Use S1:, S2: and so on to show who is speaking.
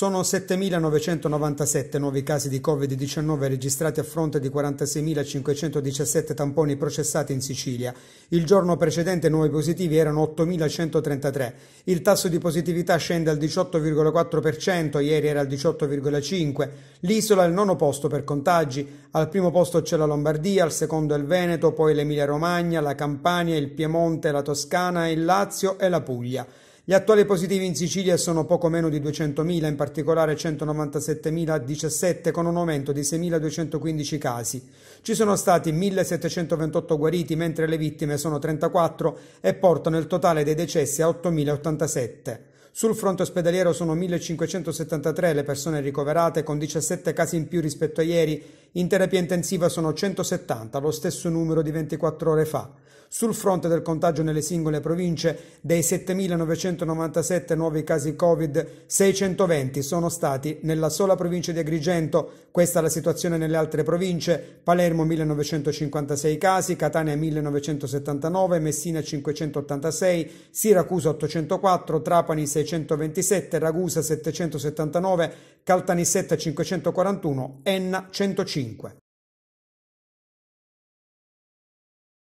S1: Sono 7.997 nuovi casi di Covid-19 registrati a fronte di 46.517 tamponi processati in Sicilia. Il giorno precedente nuovi positivi erano 8.133. Il tasso di positività scende al 18,4%, ieri era al 18,5%. L'isola è il nono posto per contagi. Al primo posto c'è la Lombardia, al secondo il Veneto, poi l'Emilia-Romagna, la Campania, il Piemonte, la Toscana, il Lazio e la Puglia. Gli attuali positivi in Sicilia sono poco meno di 200.000, in particolare 197.017 con un aumento di 6.215 casi. Ci sono stati 1.728 guariti mentre le vittime sono 34 e portano il totale dei decessi a 8.087. Sul fronte ospedaliero sono 1.573 le persone ricoverate con 17 casi in più rispetto a ieri in terapia intensiva sono 170, lo stesso numero di 24 ore fa. Sul fronte del contagio nelle singole province, dei 7.997 nuovi casi Covid, 620 sono stati nella sola provincia di Agrigento. Questa è la situazione nelle altre province. Palermo 1.956 casi, Catania 1.979, Messina 586, Siracusa 804, Trapani 627, Ragusa 779, Caltanissetta 541, Enna 105 cinque